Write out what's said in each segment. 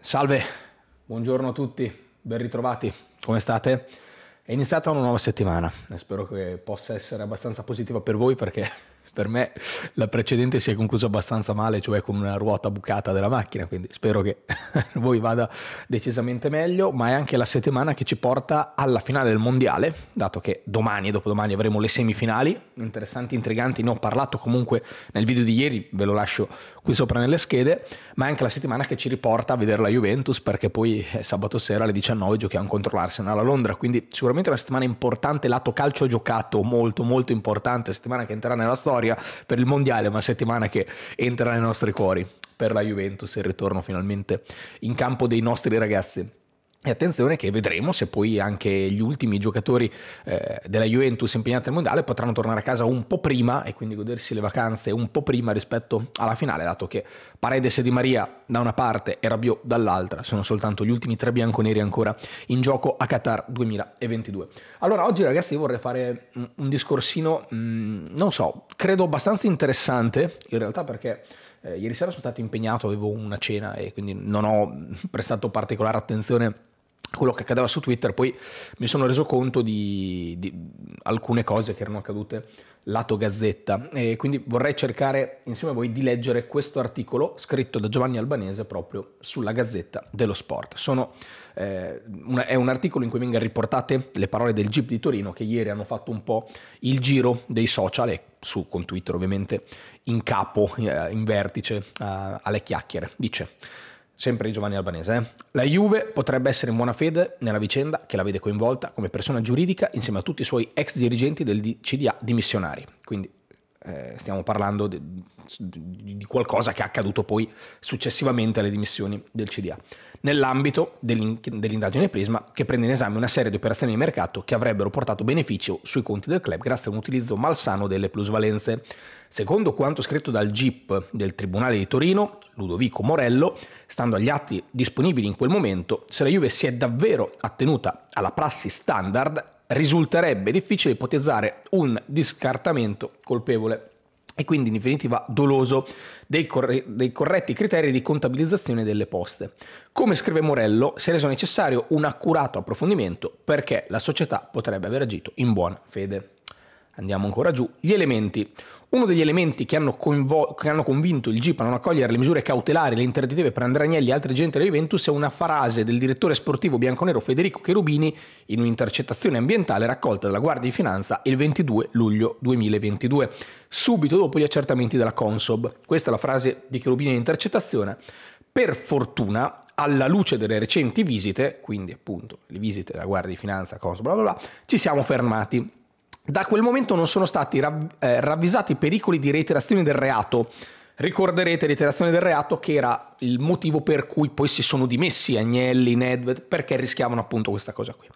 Salve, buongiorno a tutti, ben ritrovati, come state? È iniziata una nuova settimana spero che possa essere abbastanza positiva per voi perché per me la precedente si è conclusa abbastanza male, cioè con una ruota bucata della macchina, quindi spero che voi vada decisamente meglio, ma è anche la settimana che ci porta alla finale del mondiale, dato che domani e dopodomani avremo le semifinali, interessanti, intriganti, ne ho parlato comunque nel video di ieri, ve lo lascio qui sopra nelle schede, ma è anche la settimana che ci riporta a vedere la Juventus, perché poi eh, sabato sera alle 19 giochiamo contro l'Arsenal a Londra, quindi sicuramente una settimana importante, lato calcio giocato, molto molto importante, settimana che entrerà nella storia, storia per il mondiale, una settimana che entra nei nostri cuori per la Juventus e il ritorno finalmente in campo dei nostri ragazzi. E attenzione che vedremo se poi anche gli ultimi giocatori eh, della Juventus impegnati al mondiale potranno tornare a casa un po' prima e quindi godersi le vacanze un po' prima rispetto alla finale, dato che Paredes e Di Maria da una parte e Rabiot dall'altra sono soltanto gli ultimi tre bianconeri ancora in gioco a Qatar 2022. Allora oggi ragazzi io vorrei fare un discorsino, mh, mm, non so, credo abbastanza interessante in realtà perché eh, ieri sera sono stato impegnato, avevo una cena e quindi non ho prestato particolare attenzione quello che accadeva su Twitter, poi mi sono reso conto di, di, alcune cose che erano accadute lato Gazzetta e quindi vorrei cercare insieme a voi di leggere questo articolo scritto da Giovanni Albanese proprio sulla Gazzetta dello Sport. Sono eh, un, è un articolo in cui vengono riportate le parole del GIP di Torino che ieri hanno fatto un po' il giro dei social e su, con Twitter ovviamente in capo, eh, in vertice eh, alle chiacchiere. Dice sempre Giovanni Albanese. Eh? La Juve potrebbe essere in buona fede nella vicenda che la vede coinvolta come persona giuridica insieme a tutti i suoi ex dirigenti del CDA dimissionari. Quindi eh, stiamo parlando di, di, qualcosa che è accaduto poi successivamente alle dimissioni del CDA nell'ambito dell'indagine Prisma che prende in esame una serie di operazioni di mercato che avrebbero portato beneficio sui conti del club grazie a un utilizzo malsano delle plusvalenze. Secondo quanto scritto dal GIP del Tribunale di Torino, Ludovico Morello, stando agli atti disponibili in quel momento, se la Juve si è davvero attenuta alla prassi standard, risulterebbe difficile ipotizzare un discartamento colpevole e quindi in definitiva doloso dei, corre- dei, corretti criteri di contabilizzazione delle poste. Come scrive Morello, si è reso necessario un accurato approfondimento perché la società potrebbe aver agito in buona fede. Andiamo ancora giù. Gli elementi. Uno degli elementi che hanno, coinvol- che hanno, convinto il GIP a non accogliere le misure cautelari, le interdittive per Andragnelli e altri agenti della Juventus è una frase del direttore sportivo bianconero Federico Cherubini in un'intercettazione ambientale raccolta dalla Guardia di Finanza il 22 luglio 2022, subito dopo gli accertamenti della Consob. Questa è la frase di Cherubini in intercettazione. Per fortuna, alla luce delle recenti visite, quindi appunto le visite della Guardia di Finanza, Consob, bla bla bla, ci siamo fermati da quel momento non sono stati rav- eh, ravvisati pericoli di reiterazione del reato. Ricorderete reiterazione del reato che era il motivo per cui poi si sono dimessi Agnelli, Nedved, perché rischiavano appunto questa cosa qui.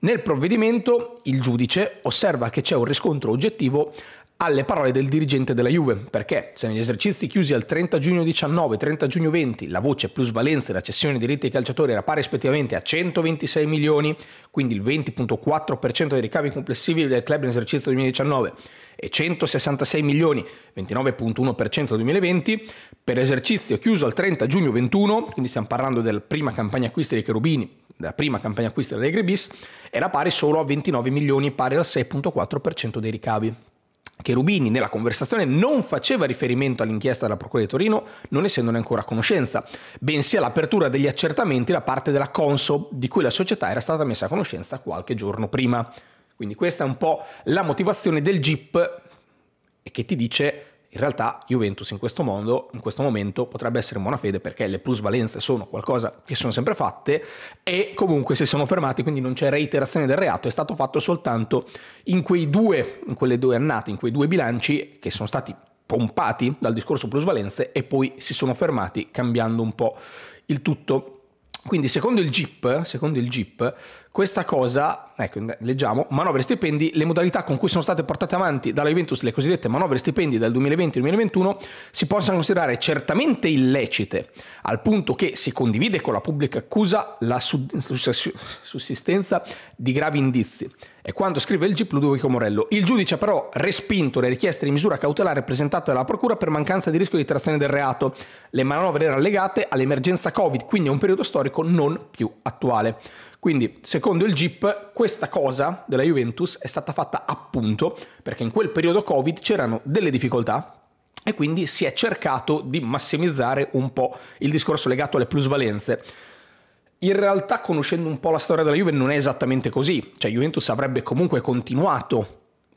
Nel provvedimento il giudice osserva che c'è un riscontro oggettivo alle parole del dirigente della Juve, perché se negli esercizi chiusi al 30 giugno 19 e 30 giugno 20 la voce plusvalenza la cessione di diritti ai calciatori era pari rispettivamente a 126 milioni, quindi il 20.4% dei ricavi complessivi del club in esercizio 2019 e 166 milioni, 29.1% del 2020, per esercizio chiuso al 30 giugno 21, quindi stiamo parlando della prima campagna acquisti dei Cherubini, della prima campagna acquisti della Grebis, era pari solo a 29 milioni, pari al 6.4% dei ricavi che Rubini nella conversazione non faceva riferimento all'inchiesta della Procura di Torino, non essendone ancora a conoscenza, bensì all'apertura degli accertamenti da parte della Consob, di cui la società era stata messa a conoscenza qualche giorno prima. Quindi questa è un po' la motivazione del GIP che ti dice in realtà Juventus in questo, mondo, in questo momento potrebbe essere in buona fede perché le plusvalenze sono qualcosa che sono sempre fatte e comunque si sono fermati, quindi non c'è reiterazione del reato, è stato fatto soltanto in quei due, in quelle due annate, in quei due bilanci che sono stati pompati dal discorso plusvalenze e poi si sono fermati cambiando un po' il tutto. Quindi secondo il GIP, secondo il GIP questa cosa Ecco, leggiamo, manovre stipendi, le modalità con cui sono state portate avanti dalla Juventus le cosiddette manovre stipendi dal 2020-2021 si possono considerare certamente illecite, al punto che si condivide con la pubblica accusa la sussistenza di gravi indizi. È quanto scrive il GIP Ludovico Morello. Il giudice ha però respinto le richieste di misura cautelare presentate dalla Procura per mancanza di rischio di trazione del reato. Le manovre erano legate all'emergenza Covid, quindi a un periodo storico non più attuale. Quindi, secondo il GIP, questa cosa della Juventus è stata fatta appunto perché in quel periodo Covid c'erano delle difficoltà e quindi si è cercato di massimizzare un po' il discorso legato alle plusvalenze. In realtà, conoscendo un po' la storia della Juve, non è esattamente così. Cioè, Juventus avrebbe comunque continuato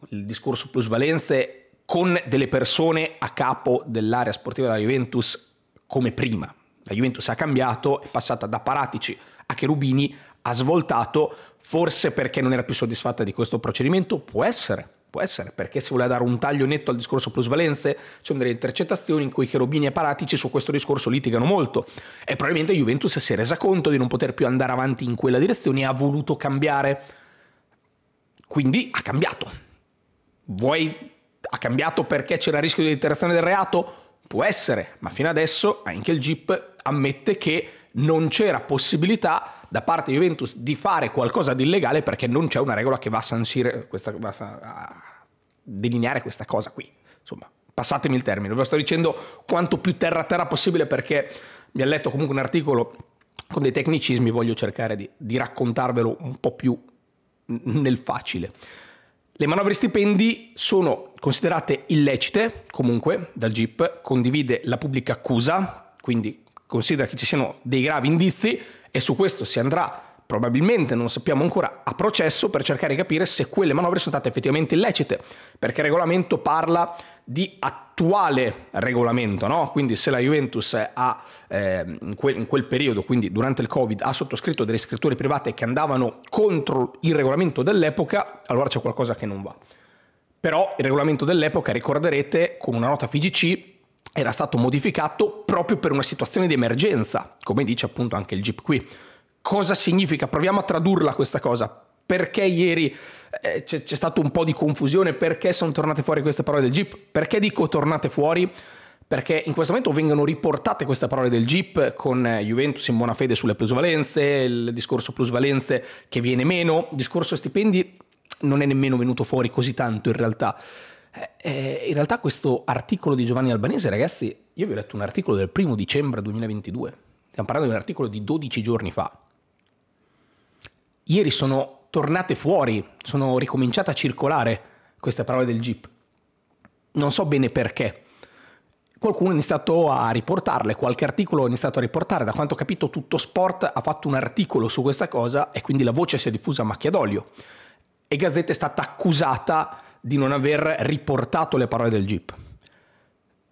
il discorso plusvalenze con delle persone a capo dell'area sportiva della Juventus come prima. La Juventus ha cambiato, è passata da Paratici a Cherubini ha svoltato, forse perché non era più soddisfatta di questo procedimento, può essere. Può essere, perché se voleva dare un taglio netto al discorso plusvalenze, ci sono delle intercettazioni in cui Cherubini e Paratici su questo discorso litigano molto. E probabilmente Juventus si è resa conto di non poter più andare avanti in quella direzione e ha voluto cambiare. Quindi ha cambiato. Vuoi ha cambiato perché c'era il rischio di reiterazione del reato? Può essere, ma fino adesso anche il GIP ammette che non c'era possibilità da parte di Juventus di fare qualcosa di illegale perché non c'è una regola che va a sansire questa, va a delineare questa cosa qui. Insomma, passatemi il termine, ve lo sto dicendo quanto più terra a terra possibile perché mi ha letto comunque un articolo con dei tecnicismi, voglio cercare di, di raccontarvelo un po' più nel facile. Le manovre stipendi sono considerate illecite, comunque, dal GIP, condivide la pubblica accusa, quindi considera che ci siano dei gravi indizi, e su questo si andrà probabilmente, non lo sappiamo ancora, a processo per cercare di capire se quelle manovre sono state effettivamente illecite, perché il regolamento parla di attuale regolamento, no? quindi se la Juventus ha, eh, in, quel, in, quel, periodo, quindi durante il Covid, ha sottoscritto delle scritture private che andavano contro il regolamento dell'epoca, allora c'è qualcosa che non va. Però il regolamento dell'epoca, ricorderete, con una nota FIGC era stato modificato proprio per una situazione di emergenza, come dice appunto anche il Jeep qui. Cosa significa? Proviamo a tradurla questa cosa. Perché ieri eh, c'è, c'è stato un po' di confusione? Perché sono tornate fuori queste parole del Jeep? Perché dico tornate fuori? perché in questo momento vengono riportate queste parole del GIP con eh, Juventus in buona fede sulle plusvalenze, il discorso plusvalenze che viene meno, il discorso stipendi non è nemmeno venuto fuori così tanto in realtà. Eh, eh, in realtà questo articolo di Giovanni Albanese, ragazzi, io vi ho letto un articolo del primo dicembre 2022, stiamo parlando di un articolo di 12 giorni fa. Ieri sono tornate fuori, sono ricominciate a circolare queste parole del Jeep. Non so bene perché. Qualcuno è iniziato a riportarle, qualche articolo è iniziato a riportare, da quanto ho capito tutto sport ha fatto un articolo su questa cosa e quindi la voce si è diffusa a macchia d'olio. E Gazzetta è stata accusata di non aver riportato le parole del GIP.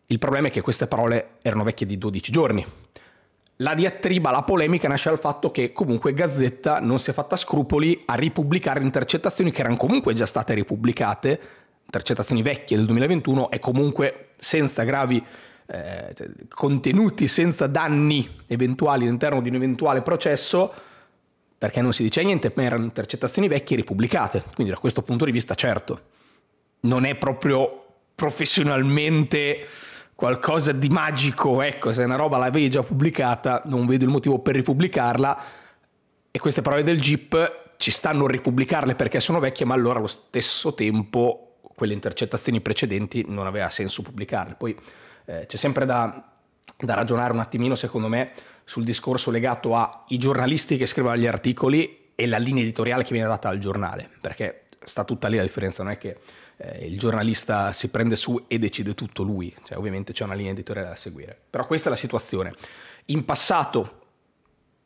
Il problema è che queste parole erano vecchie di 12 giorni. La diatriba, la polemica nasce dal fatto che comunque Gazzetta non si è fatta scrupoli a ripubblicare intercettazioni che erano comunque già state ripubblicate, intercettazioni vecchie del 2021 e comunque senza gravi eh, cioè, contenuti, senza danni eventuali all'interno di un eventuale processo, perché non si dice niente, ma erano intercettazioni vecchie ripubblicate. Quindi da questo punto di vista certo non è proprio professionalmente qualcosa di magico, ecco, se una roba l'avevi già pubblicata, non vedo il motivo per ripubblicarla. E queste parole del Jeep ci stanno ripubblicarle perché sono vecchie, ma allora allo stesso tempo quelle intercettazioni precedenti non aveva senso pubblicarle. Poi eh, c'è sempre da, da ragionare un attimino, secondo me, sul discorso legato ai giornalisti che scrivono gli articoli e la linea editoriale che viene data al giornale, perché sta tutta lì la differenza, non è che eh, il giornalista si prende su e decide tutto lui, cioè, ovviamente c'è una linea editoriale da seguire, però questa è la situazione. In passato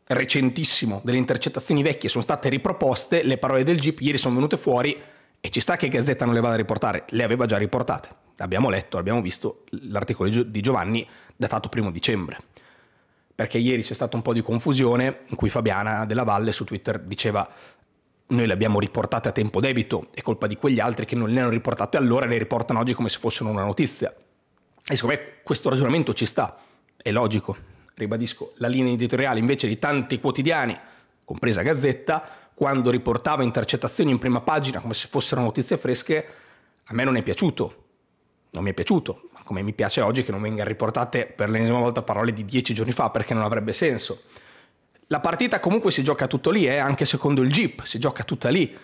recentissimo delle intercettazioni vecchie sono state riproposte, le parole del GIP ieri sono venute fuori e ci sta che Gazzetta non le vada a riportare, le aveva già riportate, l'abbiamo letto, abbiamo visto l'articolo di Giovanni datato primo dicembre perché ieri c'è stata un po' di confusione in cui Fabiana della Valle su Twitter diceva noi le abbiamo riportate a tempo debito, è colpa di quegli altri che non le hanno riportate allora e le riportano oggi come se fossero una notizia. E secondo me questo ragionamento ci sta, è logico. Ribadisco, la linea editoriale invece di tanti quotidiani, compresa Gazzetta, quando riportava intercettazioni in prima pagina come se fossero notizie fresche, a me non è piaciuto. Non mi è piaciuto, come mi piace oggi che non vengano riportate per l'ennesima volta parole di dieci giorni fa, perché non avrebbe senso. La partita comunque si gioca tutto lì, eh, anche secondo il GIP, si gioca tutta lì,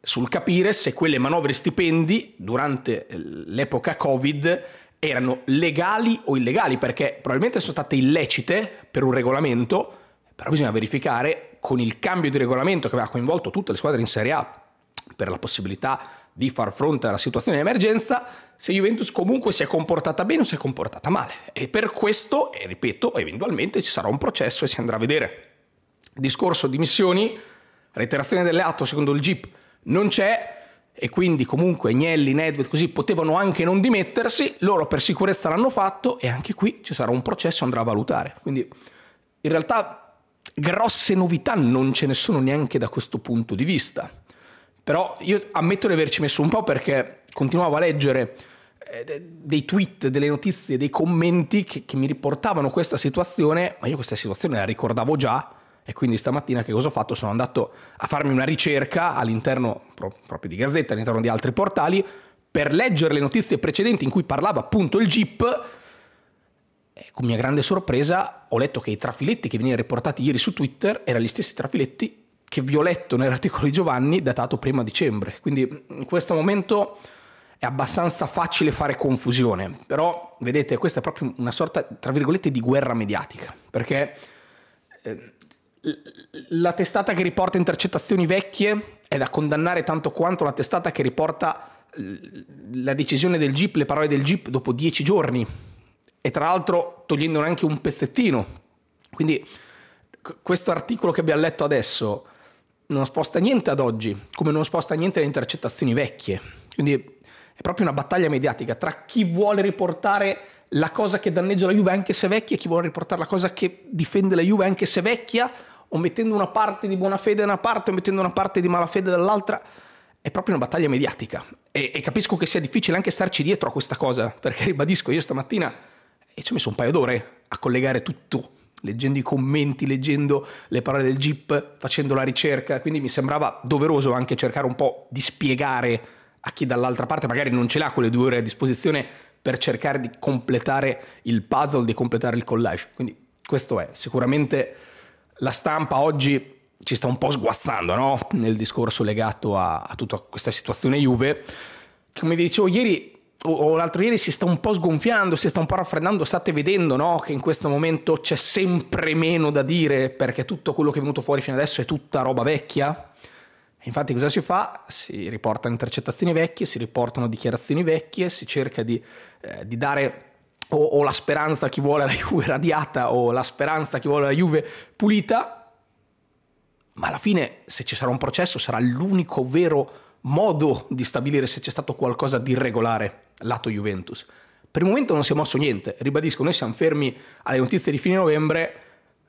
sul capire se quelle manovre stipendi durante eh, l'epoca Covid erano legali o illegali, perché probabilmente sono state illecite per un regolamento, però bisogna verificare con il cambio di regolamento che aveva coinvolto tutte le squadre in Serie A per la possibilità di far fronte alla situazione di emergenza, se Juventus comunque si è comportata bene o si è comportata male. E per questo, e ripeto, eventualmente ci sarà un processo e si andrà a vedere discorso di missioni, reiterazione dell'atto secondo il GIP non c'è e quindi comunque Agnelli, Nedved così potevano anche non dimettersi, loro per sicurezza l'hanno fatto e anche qui ci sarà un processo andrà a valutare. Quindi in realtà grosse novità non ce ne sono neanche da questo punto di vista. Però io ammetto di averci messo un po' perché continuavo a leggere eh, dei tweet, delle notizie, dei commenti che, che mi riportavano questa situazione, ma io questa situazione la ricordavo già e quindi stamattina che cosa ho fatto? Sono andato a farmi una ricerca all'interno proprio di Gazzetta, all'interno di altri portali, per leggere le notizie precedenti in cui parlava appunto il GIP. E con mia grande sorpresa ho letto che i trafiletti che venivano riportati ieri su Twitter erano gli stessi trafiletti che vi ho letto nell'articolo di Giovanni datato prima dicembre. Quindi in questo momento è abbastanza facile fare confusione, però vedete questa è proprio una sorta, tra virgolette, di guerra mediatica, perché eh, la testata che riporta intercettazioni vecchie è da condannare tanto quanto la testata che riporta la decisione del GIP, le parole del GIP dopo dieci giorni e tra l'altro togliendone anche un pezzettino. Quindi questo articolo che abbiamo letto adesso non sposta niente ad oggi, come non sposta niente le intercettazioni vecchie. Quindi è proprio una battaglia mediatica tra chi vuole riportare la cosa che danneggia la Juve anche se vecchia e chi vuole riportare la cosa che difende la Juve anche se vecchia o mettendo una parte di buona fede da una parte o mettendo una parte di malafede dall'altra, è proprio una battaglia mediatica. E, e, capisco che sia difficile anche starci dietro a questa cosa, perché ribadisco, io stamattina e eh, ci ho messo un paio d'ore a collegare tutto, leggendo i commenti, leggendo le parole del Jeep, facendo la ricerca, quindi mi sembrava doveroso anche cercare un po' di spiegare a chi dall'altra parte magari non ce l'ha quelle due ore a disposizione per cercare di completare il puzzle, di completare il collage. Quindi questo è sicuramente la stampa oggi ci sta un po' sguazzando no? nel discorso legato a, a, tutta questa situazione Juve. Come vi dicevo ieri o, o l'altro ieri si sta un po' sgonfiando, si sta un po' raffreddando, state vedendo no? che in questo momento c'è sempre meno da dire perché tutto quello che è venuto fuori fino adesso è tutta roba vecchia. Infatti cosa si fa? Si riportano intercettazioni vecchie, si riportano dichiarazioni vecchie, si cerca di, eh, di dare o, o la speranza chi vuole la Juve radiata o la speranza chi vuole la Juve pulita, ma alla fine se ci sarà un processo sarà l'unico vero modo di stabilire se c'è stato qualcosa di irregolare lato Juventus. Per il momento non si è mosso niente, ribadisco, noi siamo fermi alle notizie di fine novembre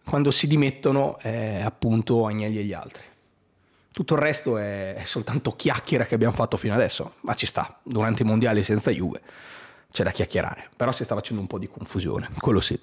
quando si dimettono eh, appunto Agnelli e gli altri. Tutto il resto è soltanto chiacchiera che abbiamo fatto fino adesso, ma ci sta, durante i mondiali senza Juve c'è da chiacchierare, però si sta facendo un po' di confusione, quello sì.